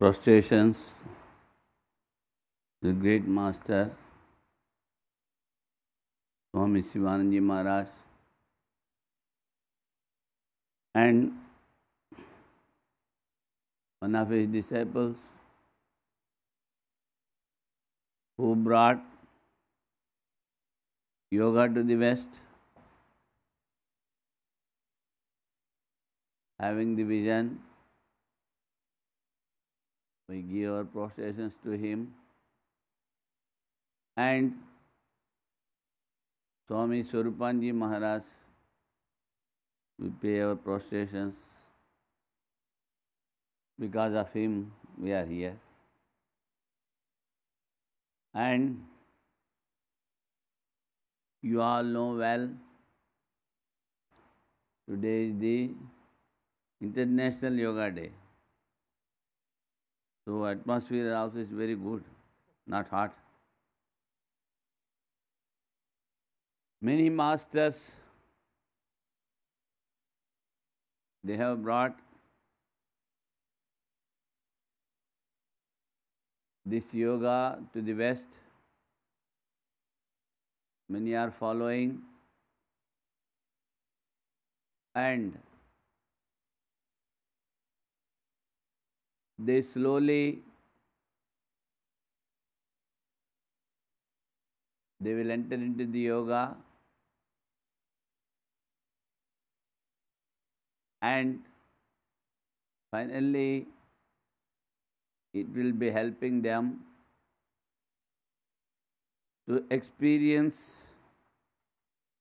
prostrations, the great master, Swami Sivanandi Maharaj, and one of his disciples who brought yoga to the West, having the vision we give our prostrations to him. And Swami Swarupanji Maharaj, we pay our prostrations. Because of him, we are here. And you all know well, today is the International Yoga Day. So atmosphere also is very good, not hot. Many masters, they have brought this yoga to the West. Many are following and they slowly they will enter into the yoga and finally it will be helping them to experience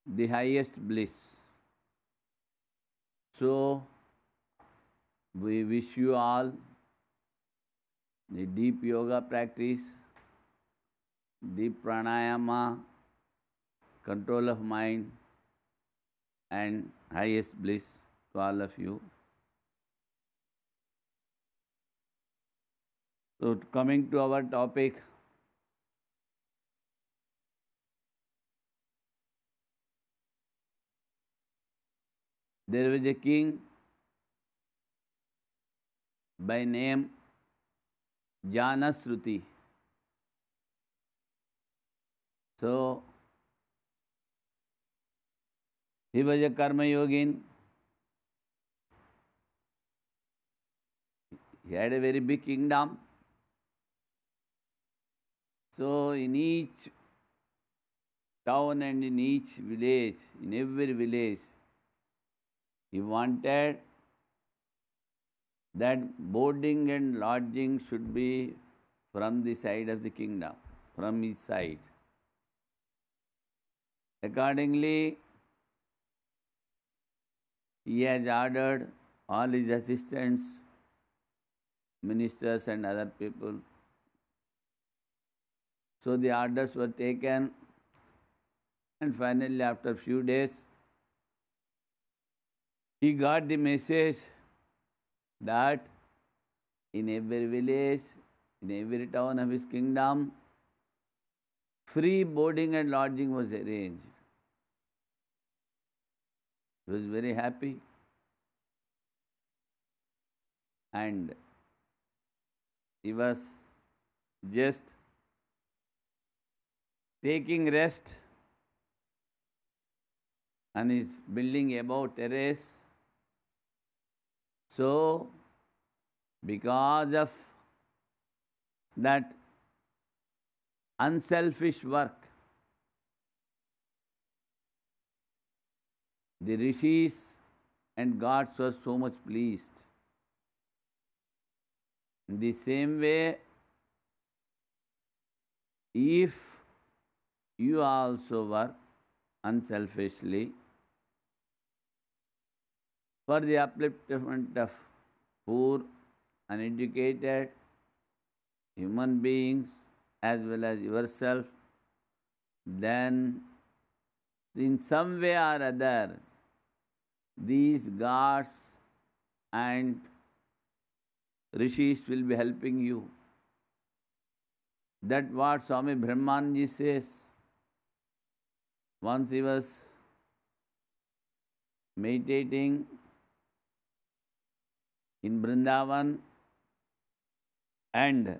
the highest bliss. So, we wish you all the deep yoga practice, deep pranayama, control of mind, and highest bliss to all of you. So, coming to our topic, there was a king by name Janasruti. So, he was a karma yogin. He had a very big kingdom. So, in each town and in each village, in every village, he wanted that boarding and lodging should be from the side of the kingdom, from his side. Accordingly, he has ordered all his assistants, ministers, and other people. So the orders were taken, and finally, after a few days, he got the message that in every village, in every town of his kingdom, free boarding and lodging was arranged. He was very happy. And he was just taking rest and is building above terrace so, because of that unselfish work, the rishis and gods were so much pleased. In the same way, if you also work unselfishly, for the upliftment of poor, uneducated human beings as well as yourself, then in some way or other, these gods and rishis will be helping you. That what Swami Brahmanji says. Once he was meditating in Brindavan and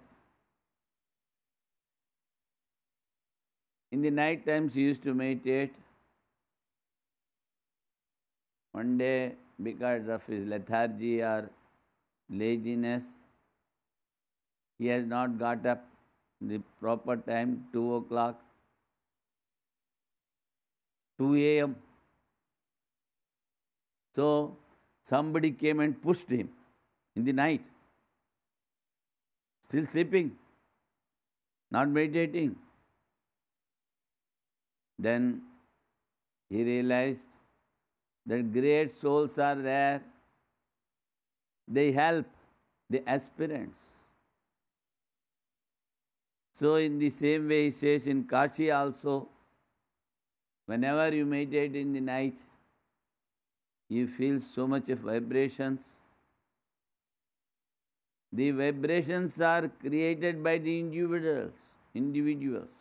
in the night times he used to meditate. One day, because of his lethargy or laziness, he has not got up the proper time, 2 o'clock, 2 a.m. So, somebody came and pushed him in the night, still sleeping, not meditating. Then he realized that great souls are there. They help the aspirants. So, in the same way, he says in Kashi also, whenever you meditate in the night, you feel so much of vibrations the vibrations are created by the individuals, individuals.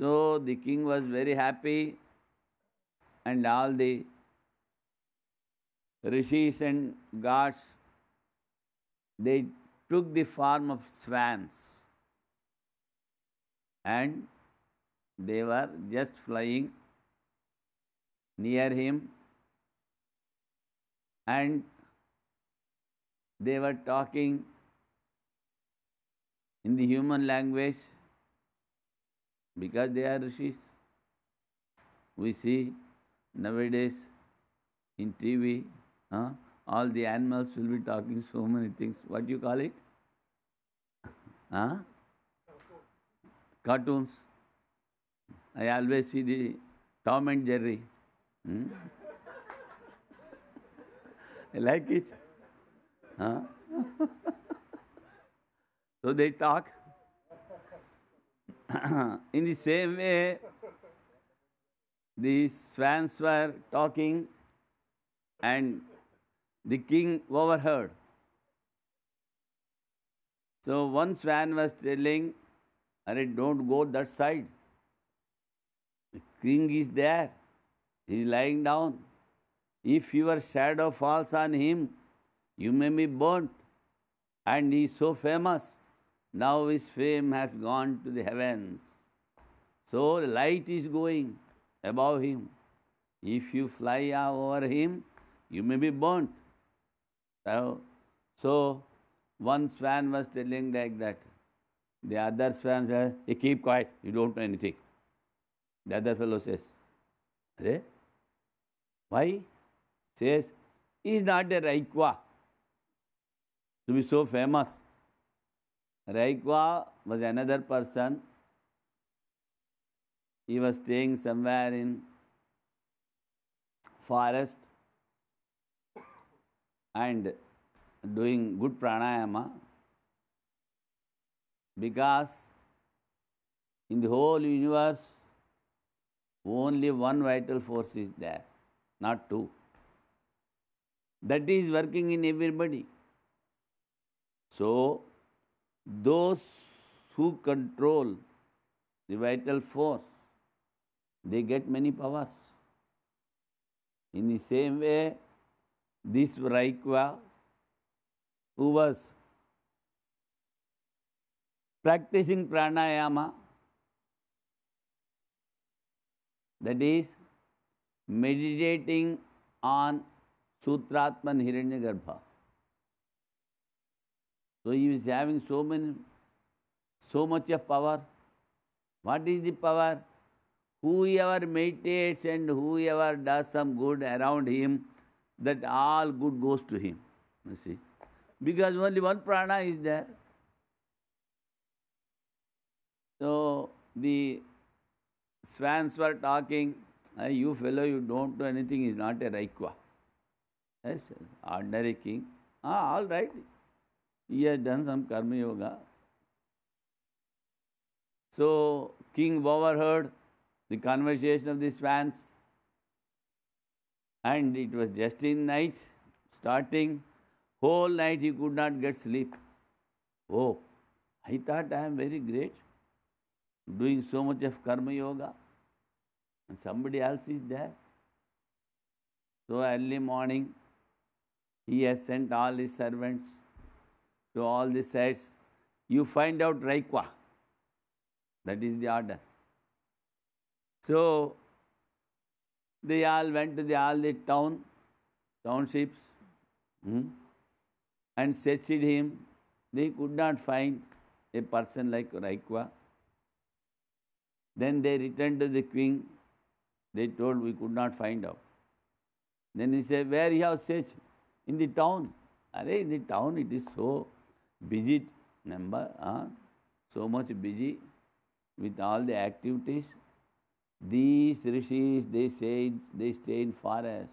So the king was very happy and all the rishis and gods, they took the form of swans and they were just flying near him and they were talking in the human language because they are rishis. We see nowadays in TV, huh, all the animals will be talking so many things. What do you call it? Huh? Cartoons. I always see the Tom and Jerry. Hmm? I like it. so they talk. In the same way, the swans were talking and the king overheard. So one swan was telling, Array, don't go that side. The king is there. He is lying down. If your shadow falls on him, you may be born, and he is so famous. Now his fame has gone to the heavens. So light is going above him. If you fly over him, you may be burnt. So, so one swan was telling like that. The other swan says, hey, keep quiet, you don't know anything. The other fellow says, Are? why? Says, he is not a Raikwa to be so famous. Raikwa was another person. He was staying somewhere in forest and doing good pranayama because in the whole universe only one vital force is there, not two. That is working in everybody. So, those who control the vital force, they get many powers. In the same way, this raikwa who was practicing pranayama, that is, meditating on Sutratman Hiranyagarbha. So he is having so many, so much of power. What is the power? Whoever meditates and whoever does some good around him, that all good goes to him. You see, because only one prana is there. So the swans were talking. Hey, you fellow, you don't know anything. Is not a Raikwa. Yes, ordinary king. Ah, all right. He has done some karma yoga. So King Bower heard the conversation of these fans and it was just in night starting. Whole night he could not get sleep. Oh, I thought I am very great doing so much of karma yoga and somebody else is there. So early morning he has sent all his servants to all these sites, you find out Raikwa. That is the order. So, they all went to the, all the town, townships, hmm, and searched him. They could not find a person like Raikwa. Then they returned to the king. They told we could not find out. Then he said, where you have searched? In the town. Array, in the town it is so busy number are so much busy with all the activities. These rishis, they say they stay in forest.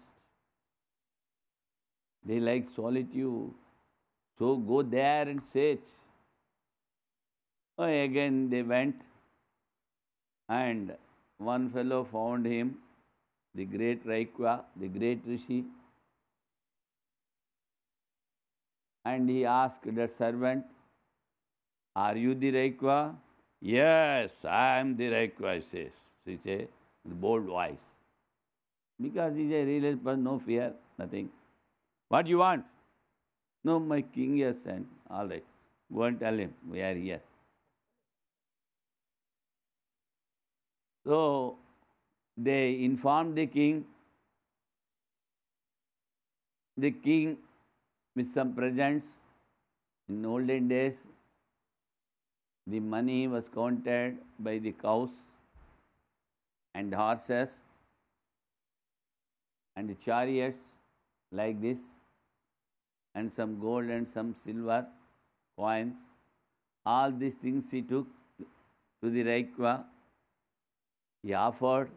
They like solitude. So go there and search. Oh, again they went and one fellow found him, the great Raikwa, the great Rishi, and he asked the servant, Are you the Raikwa? Yes, I am the Raikwa, says. She says, bold voice. Because he's a real person, no fear, nothing. What you want? No, my king has sent. All right. Go and tell him, we are here. So they informed the king. The king with some presents. In olden days, the money was counted by the cows and horses and the chariots like this and some gold and some silver coins. All these things he took to the Raikwa. He offered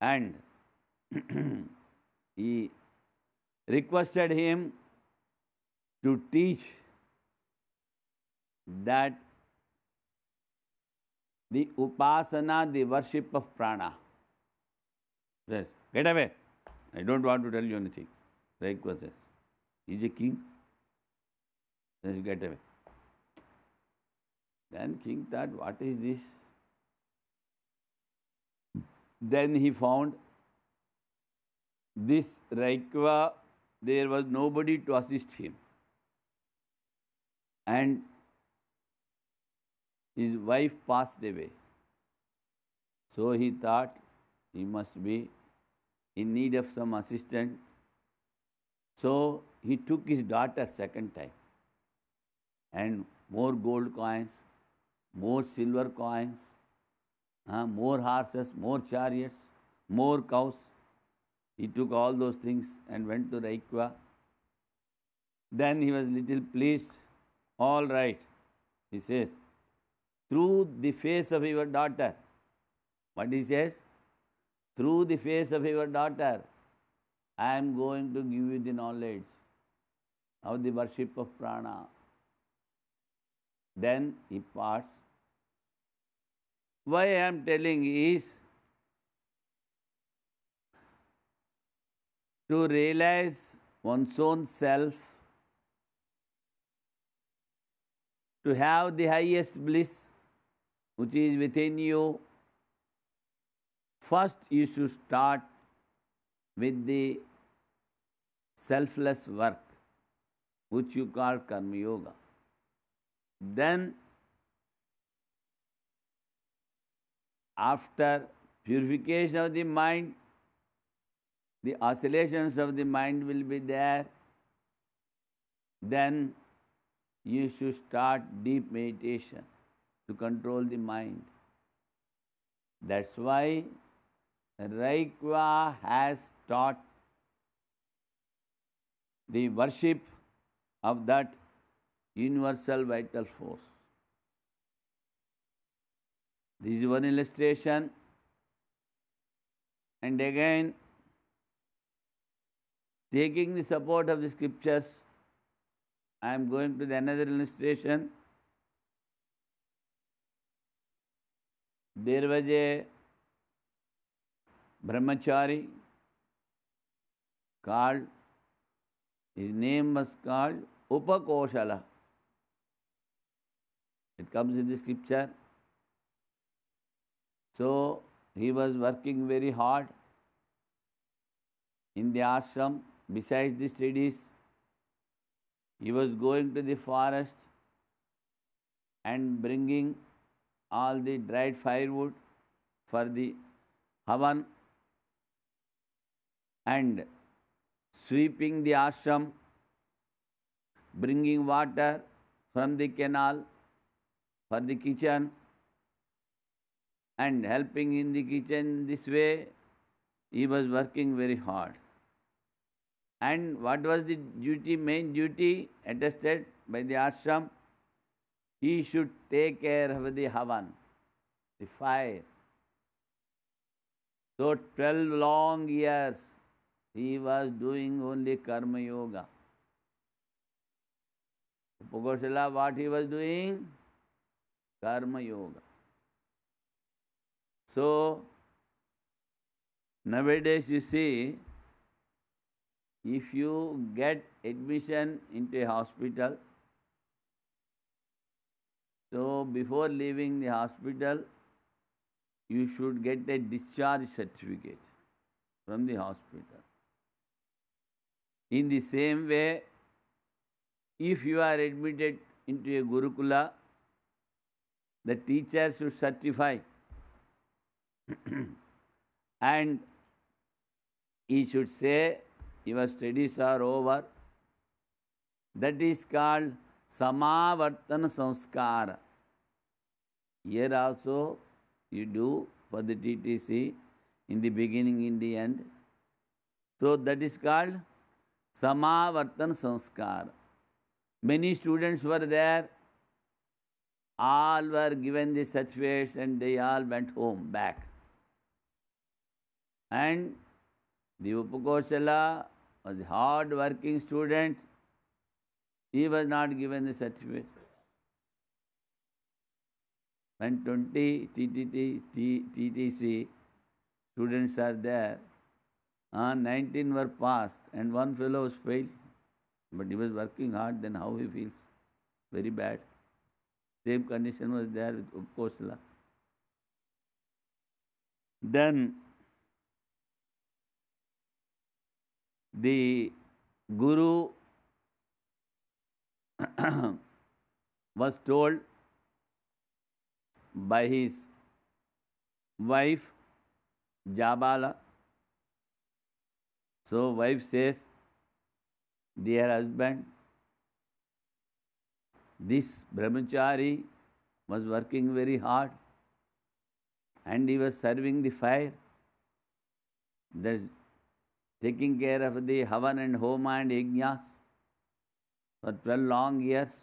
and he requested him to teach that the upasana, the worship of prana. Says, get away. I don't want to tell you anything. Raikwa says, he's a king. Says, get away. Then king thought, what is this? Then he found this Raikwa there was nobody to assist him. And his wife passed away. So he thought he must be in need of some assistance. So he took his daughter second time and more gold coins, more silver coins, uh, more horses, more chariots, more cows. He took all those things and went to the Then he was little pleased. All right, he says, through the face of your daughter. What he says? Through the face of your daughter, I am going to give you the knowledge of the worship of prana. Then he parts. Why I am telling is to realize one's own self, to have the highest bliss which is within you, first you should start with the selfless work which you call Karma Yoga. Then, after purification of the mind, the oscillations of the mind will be there, then you should start deep meditation to control the mind. That's why Raikwa has taught the worship of that universal vital force. This is one illustration. And again, Taking the support of the scriptures, I am going to the another illustration. There was a brahmachari called, his name was called Upakoshala. It comes in the scripture. So he was working very hard in the ashram Besides the studies, he was going to the forest and bringing all the dried firewood for the havan and sweeping the ashram, bringing water from the canal for the kitchen and helping in the kitchen this way, he was working very hard. And what was the duty, main duty attested by the ashram? He should take care of the havan, the fire. So 12 long years he was doing only karma yoga. Pogosala, what he was doing? Karma yoga. So nowadays you see if you get admission into a hospital, so before leaving the hospital, you should get a discharge certificate from the hospital. In the same way, if you are admitted into a Gurukula, the teacher should certify and he should say your studies are over. That is called Samavartana Samskara. Here also you do for the TTC in the beginning, in the end. So that is called Samavartana Samskara. Many students were there. All were given the certificates and they all went home, back. And the Upakoshala was a hard working student. He was not given the certificate. When 20 TTT, TTC students are there, uh, 19 were passed and one fellow was failed. But he was working hard, then how he feels? Very bad. Same condition was there with Upkosla. Then the Guru was told by his wife Jabala. So wife says, dear husband, this brahmachari was working very hard and he was serving the fire. The taking care of the Havan and Homa and Yajnas for 12 long years.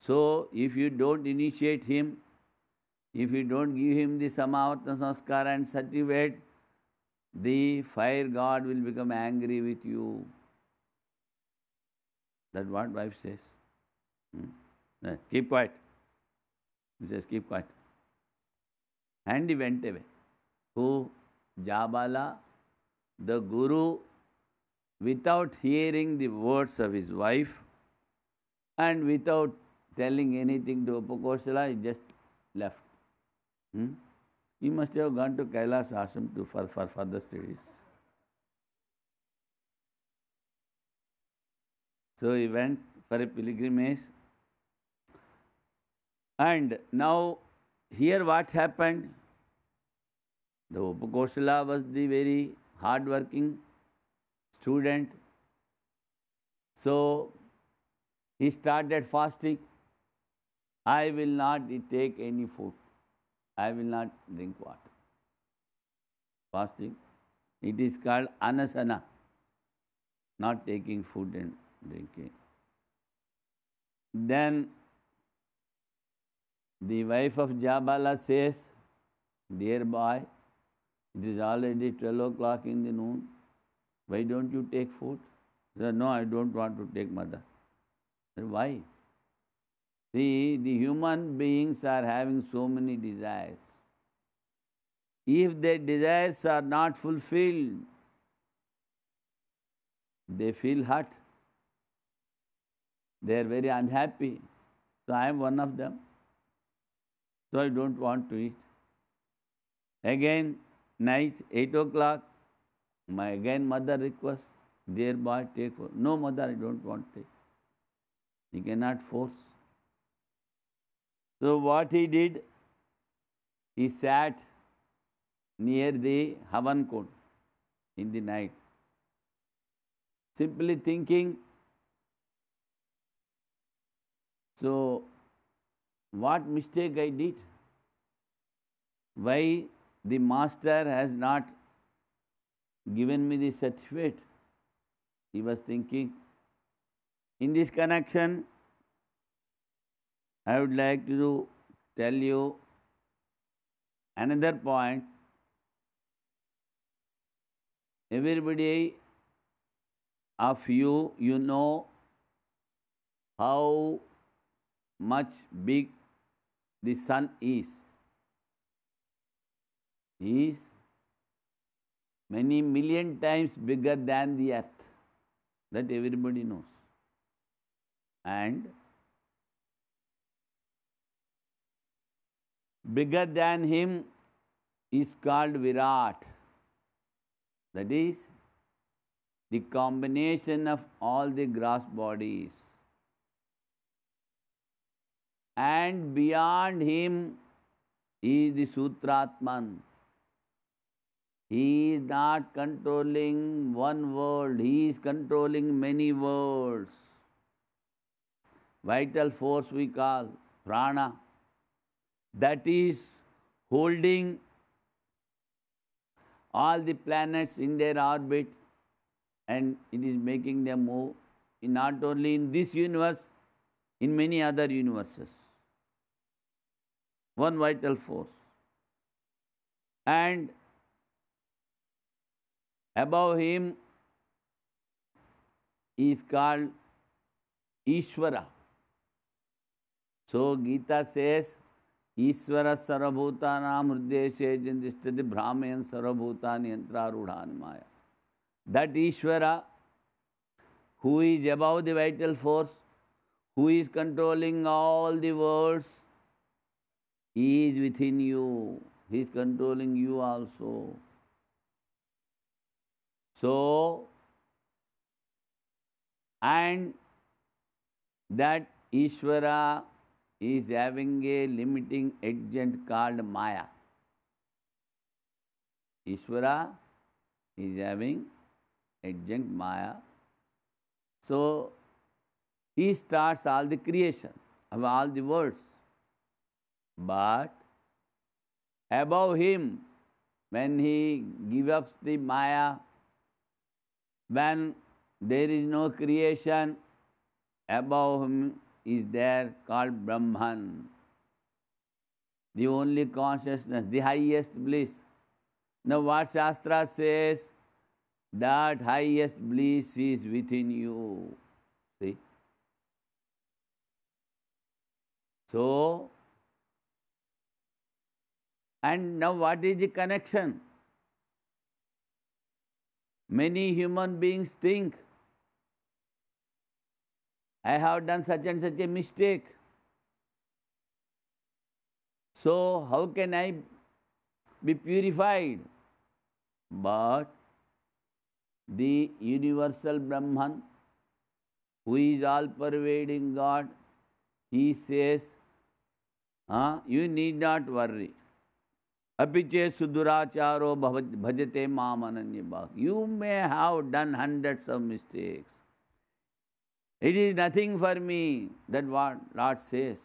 So, if you don't initiate him, if you don't give him the Samavatna Sanskara and Sativet, the fire god will become angry with you. That what wife says. Hmm? Uh, keep quiet. He says, keep quiet. And he went away. Who? Jabala the Guru without hearing the words of his wife and without telling anything to Upakosala, he just left. Hmm? He must have gone to Kailas Ashram to, for, for further studies. So he went for a pilgrimage. And now, here what happened? The Upakosala was the very hardworking student. So, he started fasting. I will not take any food. I will not drink water. Fasting. It is called anasana, not taking food and drinking. Then the wife of Jabala says, Dear boy, it is already 12 o'clock in the noon. Why don't you take food? He said, No, I don't want to take mother. Said, Why? See, the human beings are having so many desires. If their desires are not fulfilled, they feel hurt. They are very unhappy. So I am one of them. So I don't want to eat. Again, night 8 o'clock, my again mother requests, dear boy, take for No, mother, I don't want to take. He cannot force. So what he did, he sat near the Havan court in the night, simply thinking, so what mistake I did? Why the master has not given me the certificate. He was thinking. In this connection, I would like to tell you another point. Everybody of you, you know how much big the sun is is many million times bigger than the earth. That everybody knows. And bigger than him is called Virat. That is the combination of all the gross bodies. And beyond him is the Sutratman. He is not controlling one world, he is controlling many worlds. Vital force we call prana, that is holding all the planets in their orbit and it is making them move in not only in this universe, in many other universes. One vital force. And above him is called Ishvara. So Gita says, Ishvara sarabhutanam hrideshe jindishtati brahmayan sarabhutani yantrarudan maya. That Ishvara, who is above the vital force, who is controlling all the worlds, he is within you. He is controlling you also. So, and that Ishvara is having a limiting agent called Maya. Ishvara is having agent Maya. So, he starts all the creation of all the worlds. But above him, when he gives up the Maya When there is no creation, above him is there called Brahman. The only consciousness, the highest bliss. Now what Shastra says, that highest bliss is within you. See? So, and now what is the connection? Many human beings think, I have done such and such a mistake. So, how can I be purified? But the universal Brahman, who is all pervading God, he says, huh, You need not worry. Api che suduracharo bhajate mamananyabhak. You may have done hundreds of mistakes. It is nothing for me. That what Lord says.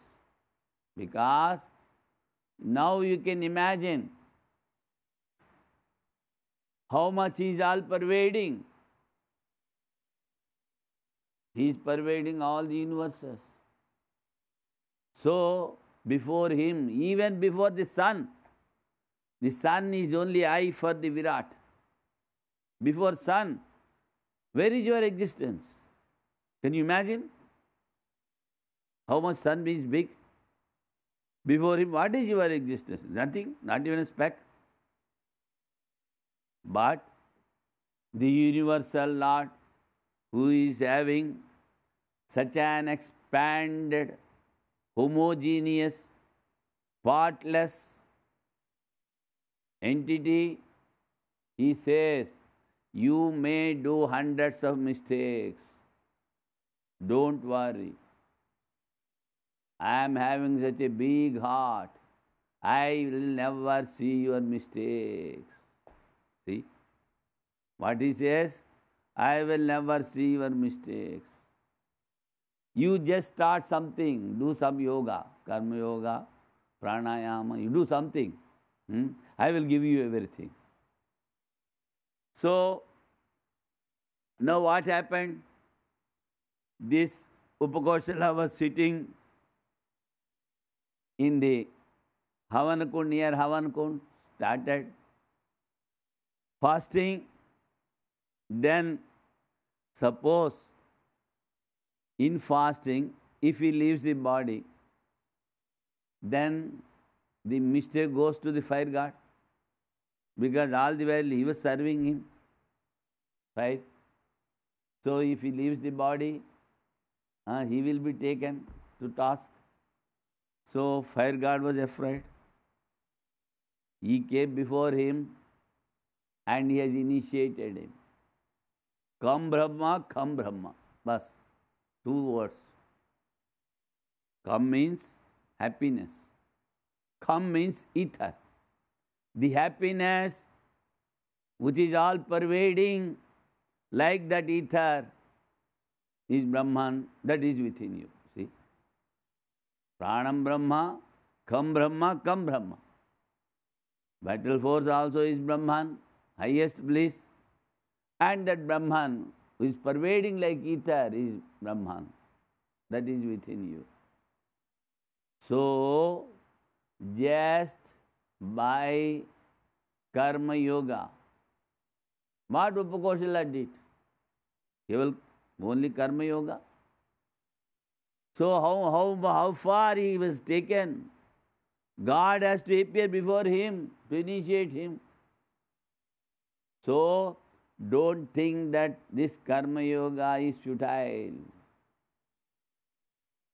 Because now you can imagine how much is all pervading. He is pervading all the universes. So, before him, even before the sun, the sun is only eye for the Virat. Before sun, where is your existence? Can you imagine? How much sun is big? Before him, what is your existence? Nothing, not even a speck. But the universal Lord, who is having such an expanded, homogeneous, partless entity, he says, you may do hundreds of mistakes. Don't worry. I am having such a big heart. I will never see your mistakes. See? What he says? I will never see your mistakes. You just start something, do some yoga, karma yoga, pranayama, you do something. Hmm? I will give you everything. So, now what happened? This Upakoshala was sitting in the Havanakund, near Havanakund, started fasting. Then, suppose in fasting, if he leaves the body, then the mistake goes to the fire god because all the while he was serving him, right? So if he leaves the body, uh, he will be taken to task. So fire god was afraid. He came before him and he has initiated him. Come Brahma, come Brahma. Bas. Two words. Come means happiness. Come means ether the happiness which is all pervading like that ether is Brahman that is within you. See? Pranam Brahma, Kam Brahma, Kam Brahma. Battle force also is Brahman, highest bliss. And that Brahman who is pervading like ether is Brahman. That is within you. So, just by karma yoga. What Upakoshila did? He will only karma yoga. So how, how, how far he was taken? God has to appear before him to initiate him. So don't think that this karma yoga is futile.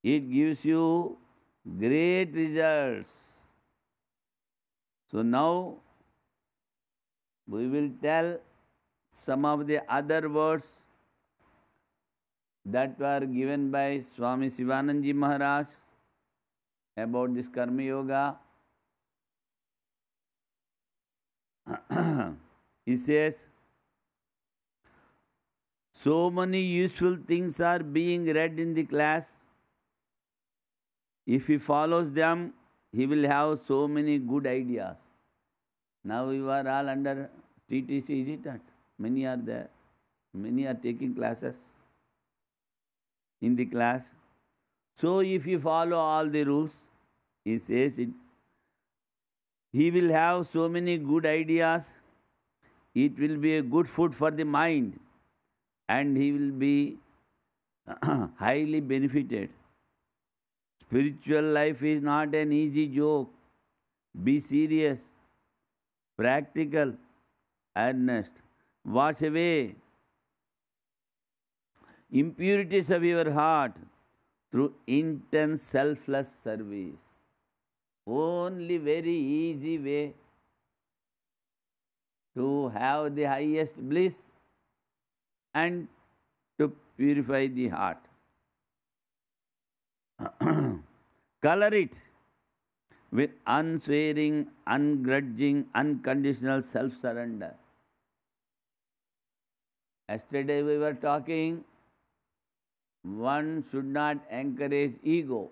It gives you great results. So, now we will tell some of the other words that were given by Swami Sivanandji Maharaj about this Karma Yoga. he says, So many useful things are being read in the class. If he follows them, he will have so many good ideas. Now you are all under TTC, is it not? Many are there. Many are taking classes in the class. So if you follow all the rules, he says it, he will have so many good ideas. It will be a good food for the mind and he will be highly benefited. Spiritual life is not an easy joke. Be serious, practical, earnest. Wash away impurities of your heart through intense selfless service. Only very easy way to have the highest bliss and to purify the heart. color it with unswerving, ungrudging, unconditional self surrender. Yesterday we were talking, one should not encourage ego.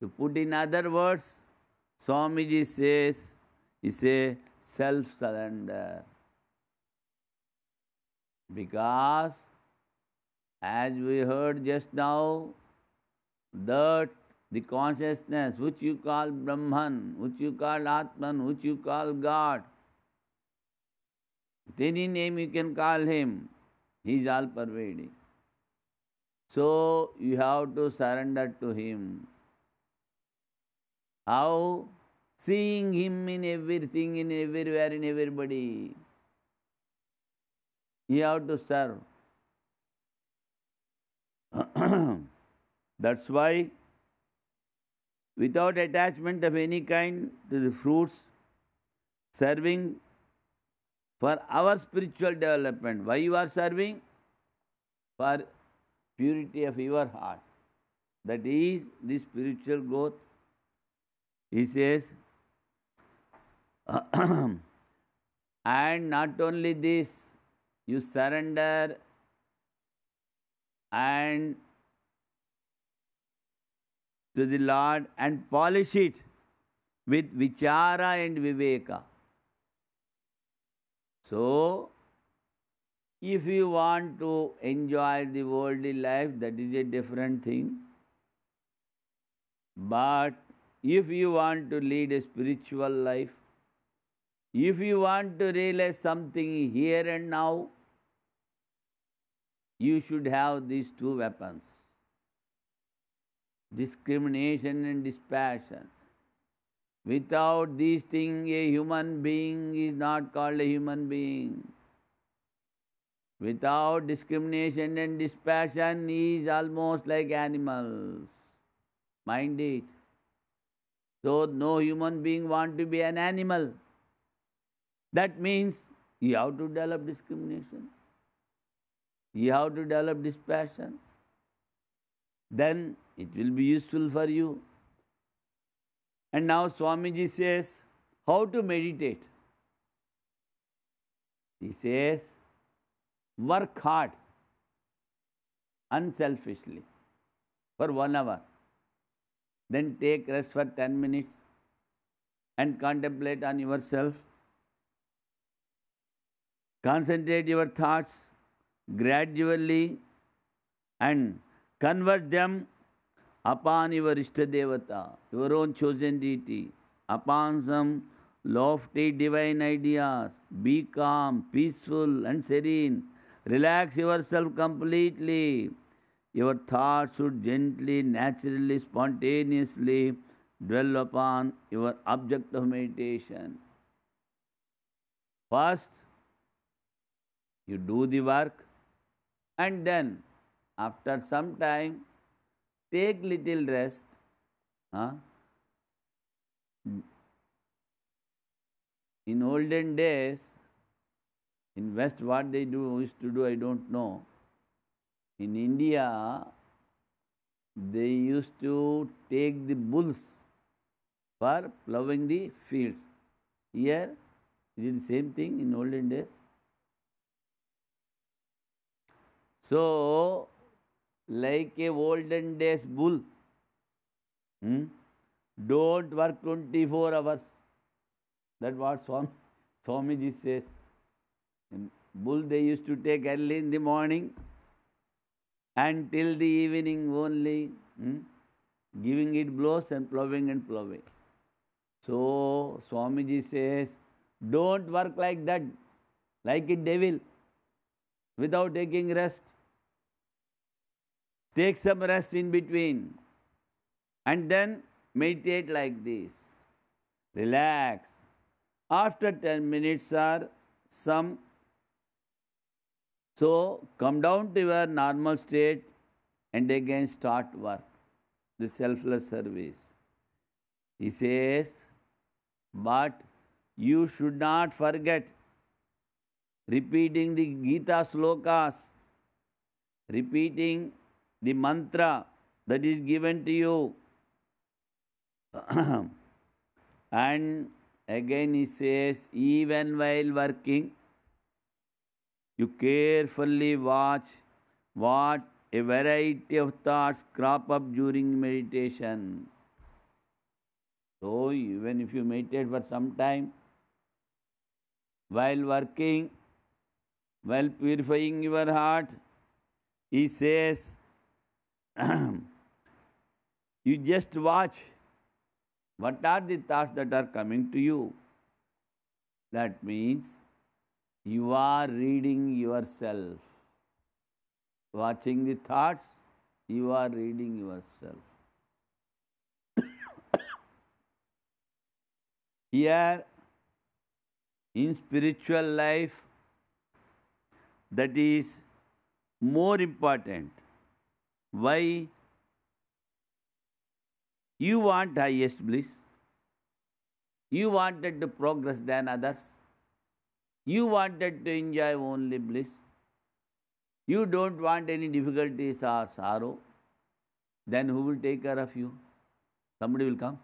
To put in other words, Swamiji says, is a self surrender. Because, as we heard just now, that the consciousness which you call Brahman, which you call Atman, which you call God, with any name you can call him, he is all pervading. So you have to surrender to him. How? Seeing him in everything, in everywhere, in everybody. You have to serve. That's why without attachment of any kind to the fruits, serving for our spiritual development. Why you are serving? For purity of your heart. That is the spiritual growth. He says, and not only this, you surrender and to the Lord and polish it with vichara and viveka. So, if you want to enjoy the worldly life, that is a different thing. But if you want to lead a spiritual life, if you want to realize something here and now, you should have these two weapons discrimination and dispassion. Without these things, a human being is not called a human being. Without discrimination and dispassion, he is almost like animals. Mind it. So no human being want to be an animal. That means you have to develop discrimination. You have to develop dispassion then it will be useful for you. And now Swamiji says, how to meditate? He says, work hard, unselfishly, for one hour. Then take rest for 10 minutes and contemplate on yourself. Concentrate your thoughts gradually and Convert them upon your Ishtadevata, your own chosen deity, upon some lofty divine ideas. Be calm, peaceful, and serene. Relax yourself completely. Your thoughts should gently, naturally, spontaneously dwell upon your object of meditation. First, you do the work and then after some time take little rest huh? in olden days in west what they do used to do i don't know in india they used to take the bulls for plowing the fields here it the same thing in olden days so like a olden days bull. Hmm? Don't work 24 hours. That what Swami, Swamiji says. And bull they used to take early in the morning and till the evening only, hmm? giving it blows and ploughing and ploughing. So Swamiji says, don't work like that, like a devil, without taking rest. Take some rest in between. And then meditate like this. Relax. After 10 minutes or some. So come down to your normal state and again start work. The selfless service. He says, but you should not forget repeating the Gita slokas, repeating the mantra that is given to you. and again he says, even while working, you carefully watch what a variety of thoughts crop up during meditation. So, even if you meditate for some time, while working, while purifying your heart, he says, you just watch what are the thoughts that are coming to you. That means you are reading yourself. Watching the thoughts, you are reading yourself. Here, in spiritual life, that is more important why you want highest bliss? You wanted to progress than others. You wanted to enjoy only bliss. You don't want any difficulties or sorrow. Then who will take care of you? Somebody will come.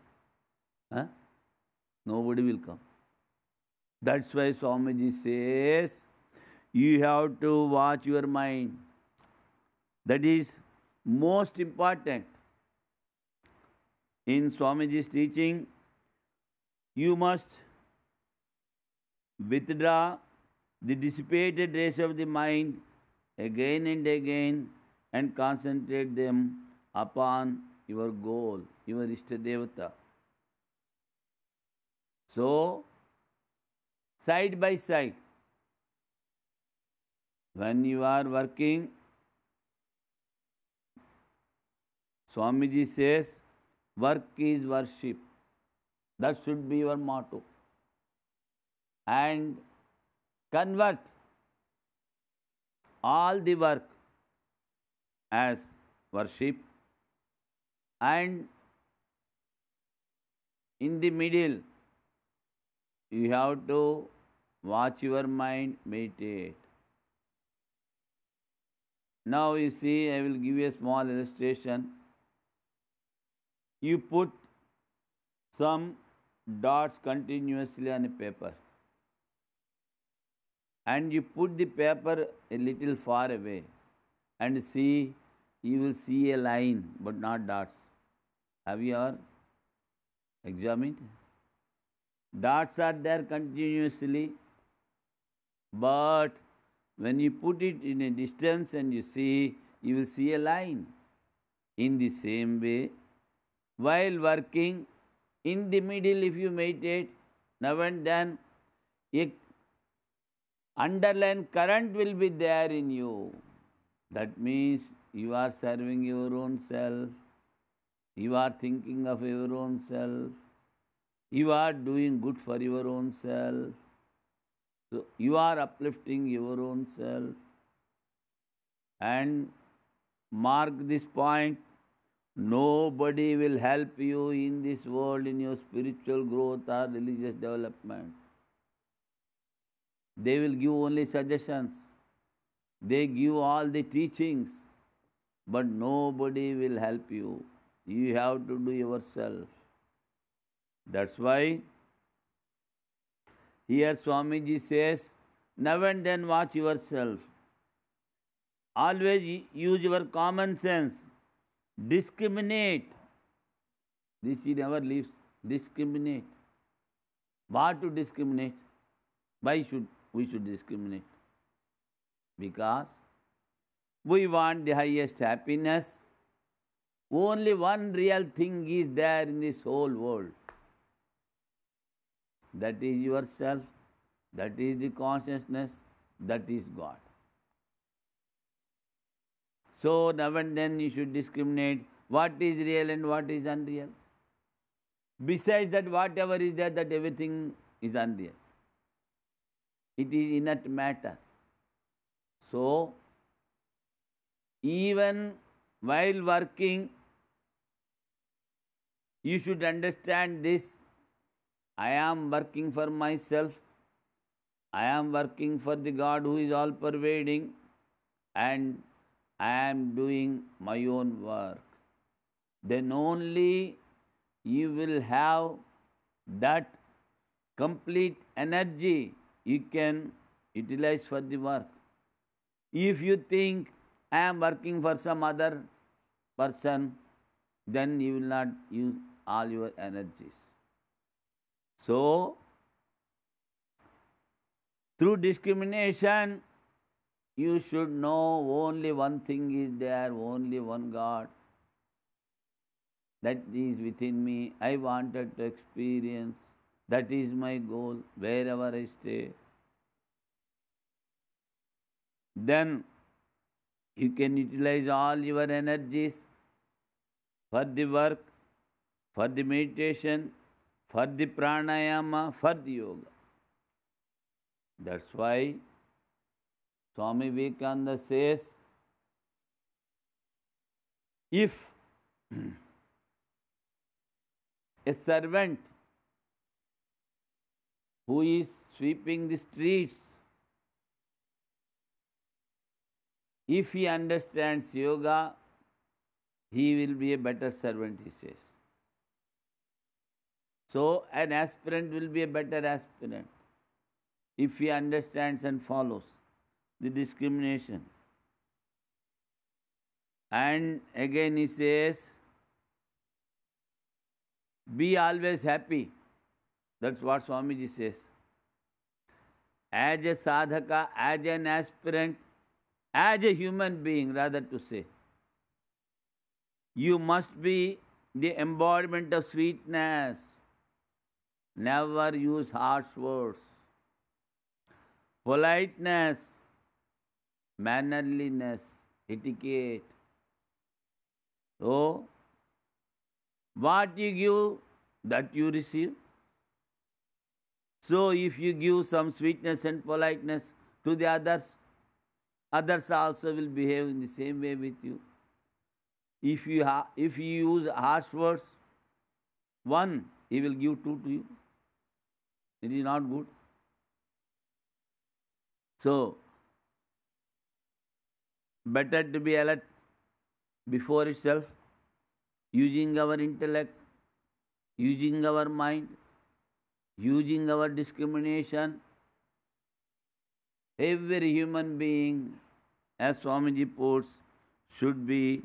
Huh? Nobody will come. That's why Swamiji says, you have to watch your mind. That is, most important. In Swamiji's teaching, you must withdraw the dissipated rays of the mind again and again and concentrate them upon your goal, your Ishtadevata. So, side by side, when you are working Swamiji says, work is worship. That should be your motto. And convert all the work as worship. And in the middle, you have to watch your mind, meditate. Now you see, I will give you a small illustration you put some dots continuously on a paper and you put the paper a little far away and see you will see a line but not dots have you ever examined dots are there continuously but when you put it in a distance and you see you will see a line in the same way while working, in the middle if you meditate, now and then, a underlying current will be there in you. That means you are serving your own self, you are thinking of your own self, you are doing good for your own self, so you are uplifting your own self. And mark this point Nobody will help you in this world in your spiritual growth or religious development. They will give only suggestions. They give all the teachings, but nobody will help you. You have to do yourself. That's why here Swamiji says, now and then watch yourself. Always use your common sense discriminate. This he our leaves. discriminate. What to discriminate? Why should we should discriminate? Because we want the highest happiness. Only one real thing is there in this whole world. That is yourself, that is the consciousness, that is God. So now and then you should discriminate what is real and what is unreal. Besides that, whatever is there, that everything is unreal. It is inert matter. So, even while working, you should understand this. I am working for myself. I am working for the God who is all pervading and I am doing my own work. Then only you will have that complete energy you can utilize for the work. If you think I am working for some other person, then you will not use all your energies. So, through discrimination, you should know only one thing is there, only one God that is within me. I wanted to experience. That is my goal wherever I stay. Then you can utilize all your energies for the work, for the meditation, for the pranayama, for the yoga. That's why Swami Vivekananda says, if a servant who is sweeping the streets, if he understands yoga, he will be a better servant, he says. So, an aspirant will be a better aspirant if he understands and follows the discrimination. And again he says, be always happy. That's what Swamiji says. As a sadhaka, as an aspirant, as a human being, rather to say, you must be the embodiment of sweetness. Never use harsh words. Politeness mannerliness, etiquette. So, what you give, that you receive. So, if you give some sweetness and politeness to the others, others also will behave in the same way with you. If you, if you use harsh words, one, he will give two to you. It is not good. So, better to be alert before itself, using our intellect, using our mind, using our discrimination. Every human being, as Swamiji puts, should be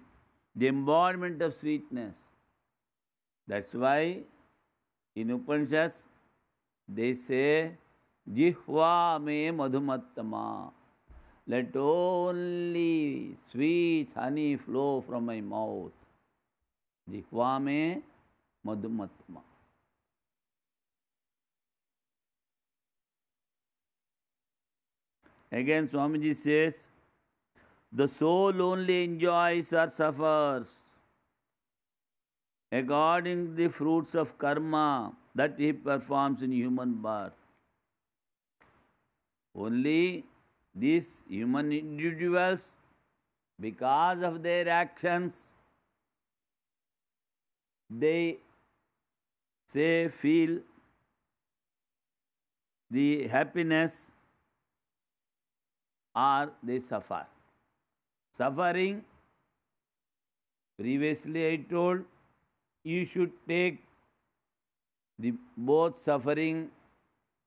the embodiment of sweetness. That's why in Upanishads they say, Jihva me madhumattama. Let only sweet honey flow from my mouth. जिह्वा madhumatma. Again, Swamiji says, the soul only enjoys or suffers according to the fruits of karma that he performs in human birth. Only these human individuals, because of their actions, they say, feel the happiness or they suffer. Suffering, previously I told, you should take the both suffering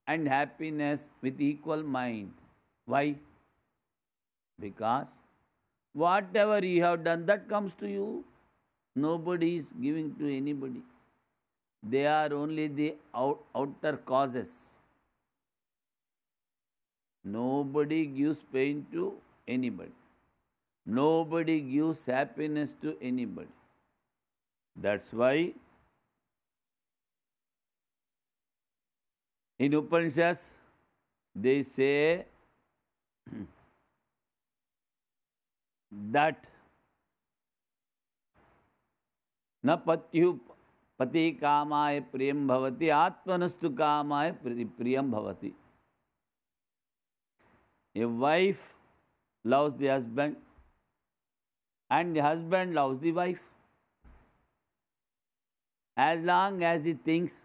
and happiness with equal mind. Why? Because whatever you have done, that comes to you. Nobody is giving to anybody. They are only the out, outer causes. Nobody gives pain to anybody. Nobody gives happiness to anybody. That's why in Upanishads they say that न पत्यु पति कामाय प्रियम भवति आत्मनस्तु कामाय प्रियम भवति a wife loves the husband and the husband loves the wife as long as he thinks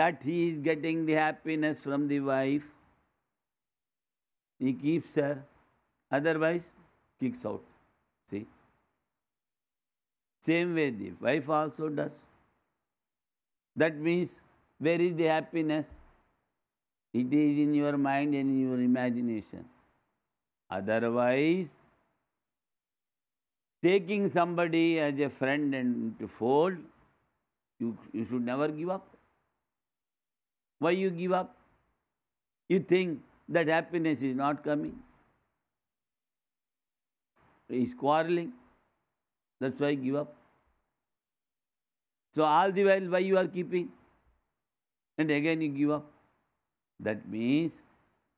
that he is getting the happiness from the wife he keeps her, otherwise kicks out. See? Same way the wife also does. That means where is the happiness? It is in your mind and in your imagination. Otherwise, taking somebody as a friend and to fold, you, you should never give up. Why you give up? You think that happiness is not coming. He is quarreling. That's why I give up. So all the while, why you are keeping? And again you give up. That means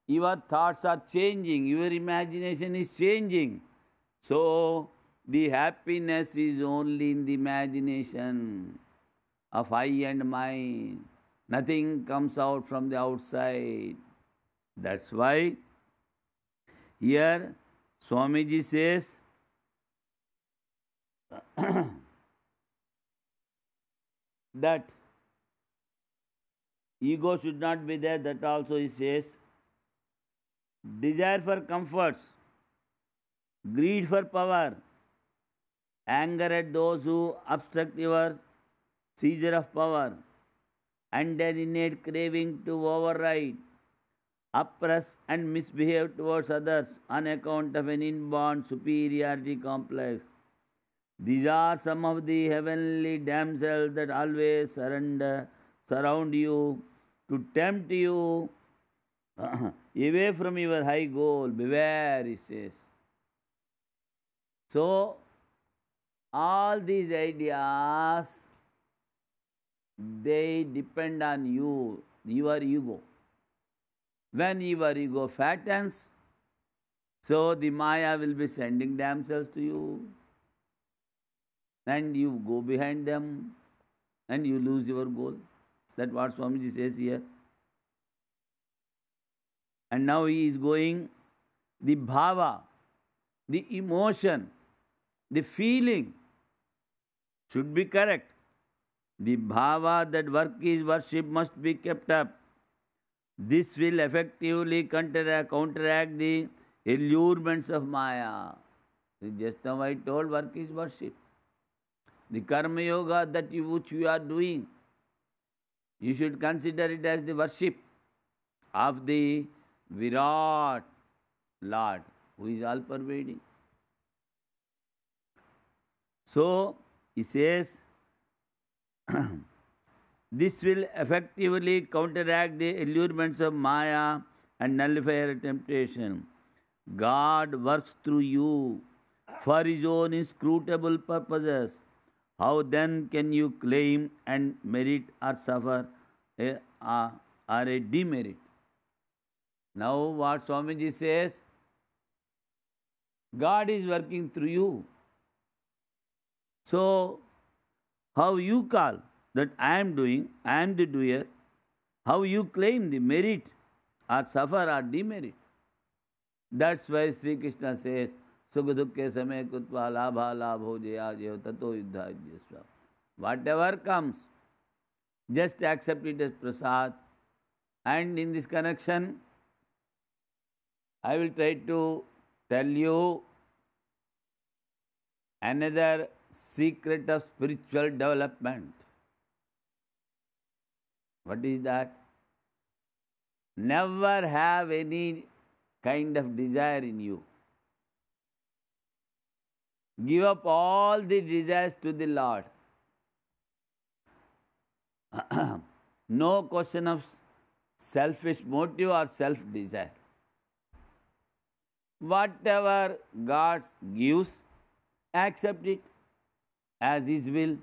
your thoughts are changing, your imagination is changing. So the happiness is only in the imagination of I and mine. Nothing comes out from the outside. That's why here Swamiji says, that ego should not be there, that also he says. Desire for comforts, greed for power, anger at those who obstruct your seizure of power, and innate craving to override oppress and misbehave towards others on account of an inborn superiority complex. These are some of the heavenly damsels that always surrender, surround you to tempt you away from your high goal. Beware, he says. So, all these ideas, they depend on you, your ego. When your ego fattens, so the Maya will be sending themselves to you. And you go behind them and you lose your goal. That what Swamiji says here. And now he is going the bhava, the emotion, the feeling should be correct. The bhava that work is worship must be kept up. This will effectively counteract the allurements of Maya. Just now I told work is worship. The karma yoga that you, which you are doing, you should consider it as the worship of the Virat Lord, who is all pervading. So he says This will effectively counteract the allurements of Maya and nullify temptation. God works through you for his own inscrutable purposes. How then can you claim and merit or suffer a, a, or a demerit? Now, what Swamiji says, God is working through you. So, how you call? that I am doing, I am the doer, how you claim the merit or suffer or demerit. That's why Sri Krishna says, सुख दुख के समय कुत्वा लाभा लाभ हो जय आज हो ततो युद्धा whatever comes just accept it as prasad and in this connection I will try to tell you another secret of spiritual development. What is that? Never have any kind of desire in you. Give up all the desires to the Lord. no question of selfish motive or self desire. Whatever God gives, accept it as His will.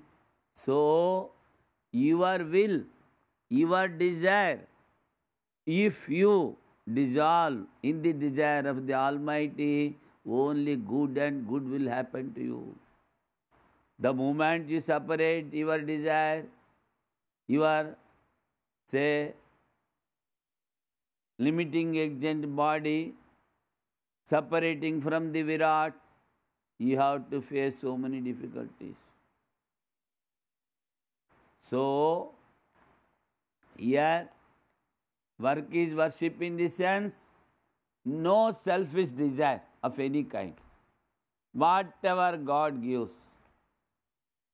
So, your will your desire. If you dissolve in the desire of the Almighty, only good and good will happen to you. The moment you separate your desire, your, say, limiting agent body, separating from the Virat, you have to face so many difficulties. So, here, work is worship in the sense no selfish desire of any kind. Whatever God gives.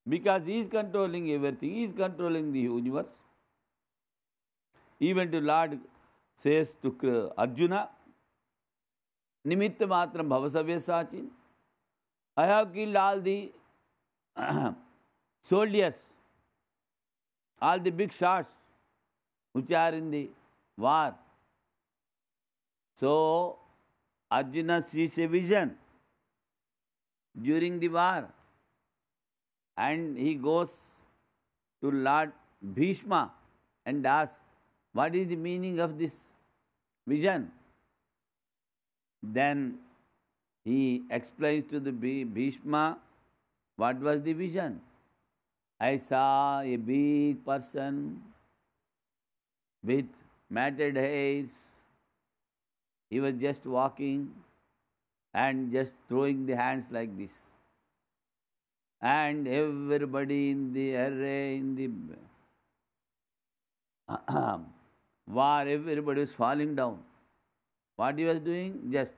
Because He is controlling everything, He is controlling the universe. Even the Lord says to Arjuna, Nimitta Matram Bhavasavya Sachin, I have killed all the soldiers, all the big shots which are in the war. So, Arjuna sees a vision during the war and he goes to Lord Bhishma and asks, What is the meaning of this vision? Then he explains to the Bhishma what was the vision. I saw a big person with matted hairs. He was just walking and just throwing the hands like this. And everybody in the array, in the war, everybody was falling down. What he was doing? Just.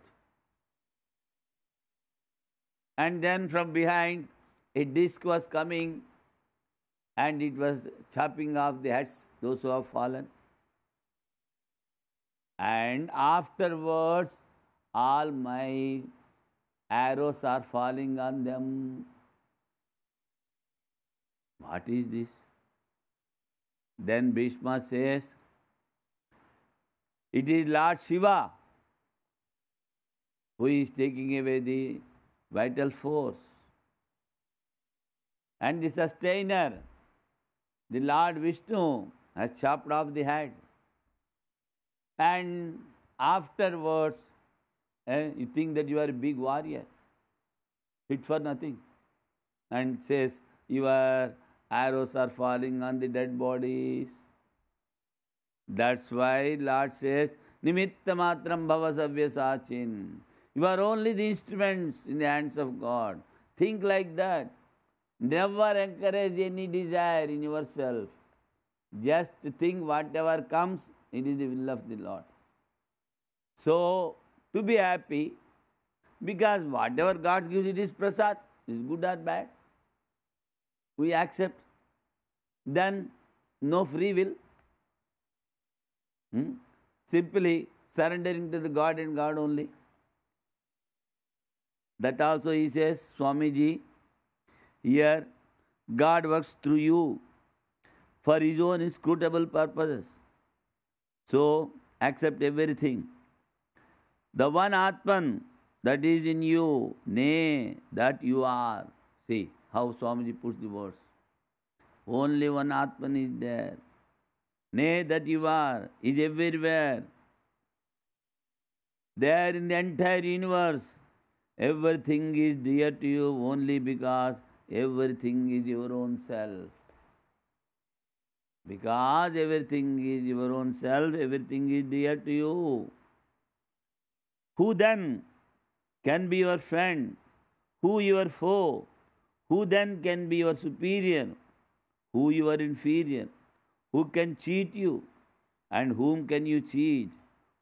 And then from behind, a disc was coming and it was chopping off the heads, those who have fallen. and afterwards all my arrows are falling on them. What is this? Then Bhishma says, it is Lord Shiva who is taking away the vital force and the sustainer, the Lord Vishnu has chopped off the head. and afterwards eh, you think that you are a big warrior, hit for nothing, and says your arrows are falling on the dead bodies. That's why Lord says, Nimitta matram bhava savya sachin. You are only the instruments in the hands of God. Think like that. Never encourage any desire in yourself. Just think whatever comes, it is the will of the Lord. So, to be happy, because whatever God gives, it is prasad, is good or bad. We accept. Then, no free will. Hmm? Simply surrendering to the God and God only. That also he says, Swamiji, here God works through you for his own inscrutable purposes. So accept everything. The one Atman that is in you, nay, that you are. See how Swamiji puts the words. Only one Atman is there. Nay, that you are, is everywhere. There in the entire universe, everything is dear to you only because everything is your own self. Because everything is your own self, everything is dear to you. Who then can be your friend? Who your foe? Who then can be your superior? Who your inferior? Who can cheat you? And whom can you cheat?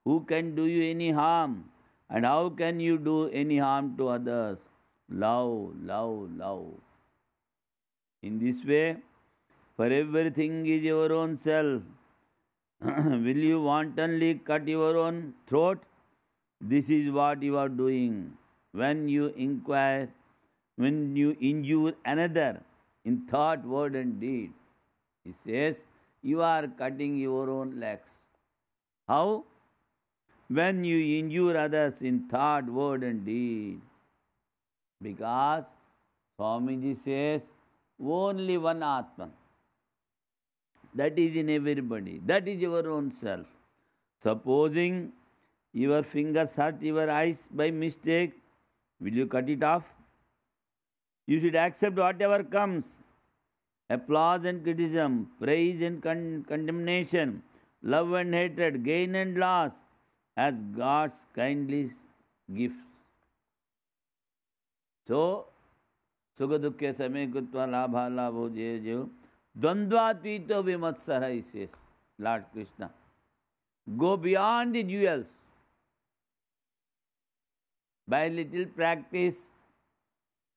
Who can do you any harm? And how can you do any harm to others? Love, love, love. In this way, for everything is your own self. Will you wantonly cut your own throat? This is what you are doing. When you inquire, when you injure another in thought, word, and deed, he says, you are cutting your own legs. How? When you injure others in thought, word, and deed. Because Swamiji says, only one Atman that is in everybody, that is your own self. Supposing your fingers hurt your eyes by mistake, will you cut it off? You should accept whatever comes applause and criticism, praise and con- condemnation, love and hatred, gain and loss as God's kindly gifts. So, सुख दुखे समय कुत्वा लाभा लाभो जय Dandvatito Vimatsara, he says, Lord Krishna. Go beyond the jewels. By little practice,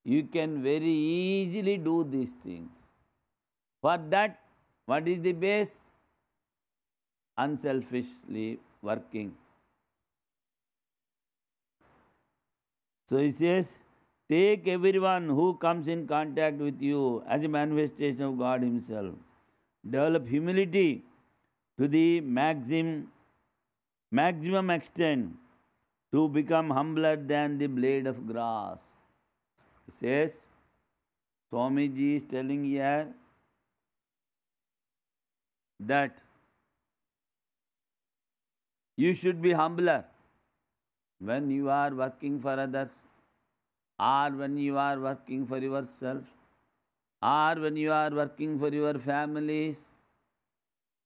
you can very easily do these things. For that, what is the base? Unselfishly working. So he says, Take everyone who comes in contact with you as a manifestation of God Himself. Develop humility to the maxim, maximum extent to become humbler than the blade of grass. It says, Swamiji is telling here that you should be humbler when you are working for others or when you are working for yourself, or when you are working for your families,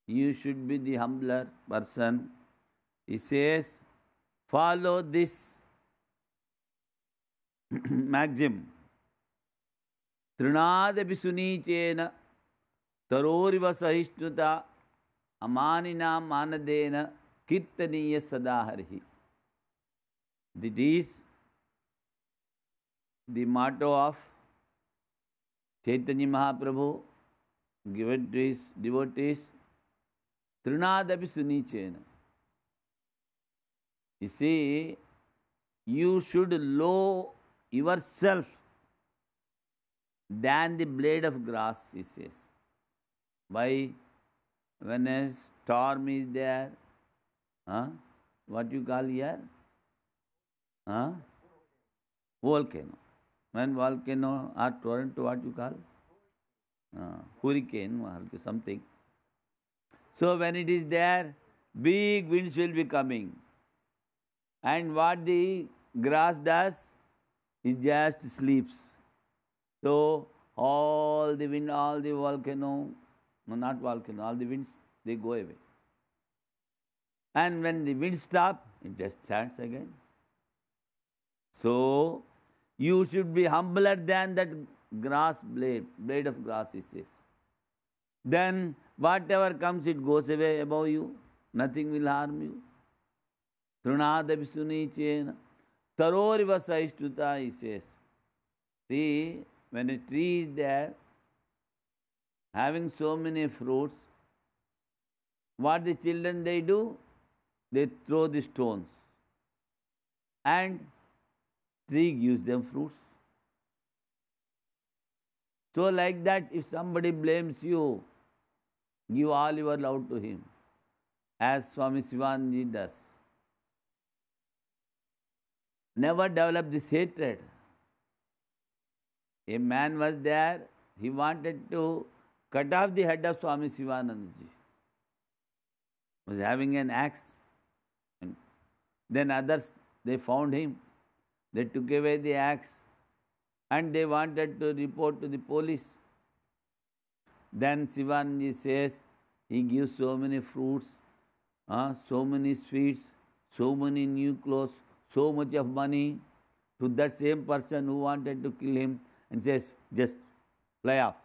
you should be the humbler person. He says, follow this maxim. तृणादपि taroriva तरोरिव सहिष्णुता अमानिना मानदेन कीर्तनीय सदा the motto of Chaitanya Mahaprabhu given to his devotees, Trinadapi Sunichena. You see, you should low yourself than the blade of grass, he says. By when a storm is there, huh? what you call here? Huh? Volcano. When volcano or torrent, what you call? Uh, hurricane or something. So when it is there, big winds will be coming. And what the grass does, it just sleeps. So all the wind, all the volcano, no, not volcano, all the winds, they go away. And when the wind stop, it just starts again. So you should be humbler than that grass blade, blade of grass, he says. Then whatever comes, it goes away above you. Nothing will harm you. Trunadabhisunichena. Taroriva saistuta, he says. See, when a tree is there, having so many fruits, what the children they do? They throw the stones. And tree gives them fruits. So, like that, if somebody blames you, give all your love to him, as Swami Sivanji does. Never develop this hatred. A man was there, he wanted to cut off the head of Swami Sivanandaji. Was having an axe. And then others, they found him. They took away the axe and they wanted to report to the police. Then Sivanji says, he gives so many fruits, uh, so many sweets, so many new clothes, so much of money to that same person who wanted to kill him and says, just fly off.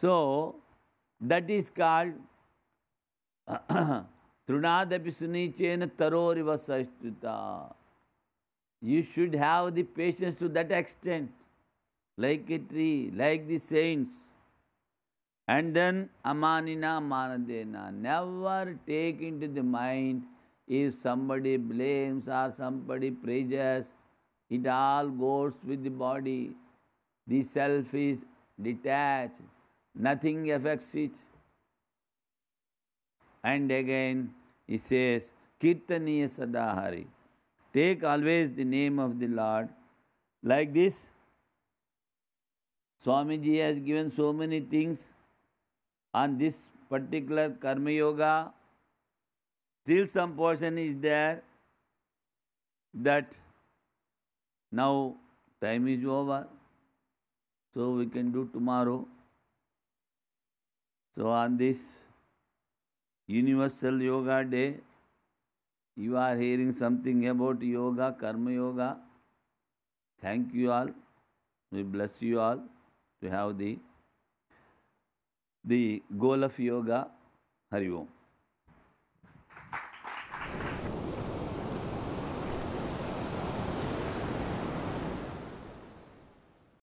So, that is called uh, Trunadapi sunichena taroriva saistuta. You should have the patience to that extent, like a tree, like the saints. And then amanina manadena. Never take into the mind if somebody blames or somebody praises. It all goes with the body. The self is detached. Nothing affects it. And again, he says, Kirtaniya Sadahari. Take always the name of the Lord. Like this, Swamiji has given so many things on this particular Karma Yoga. Still, some portion is there that now time is over, so we can do tomorrow. So, on this, Universal Yoga Day, you are hearing something about yoga, karma yoga. Thank you all. We bless you all to have the the goal of yoga. Hari Om.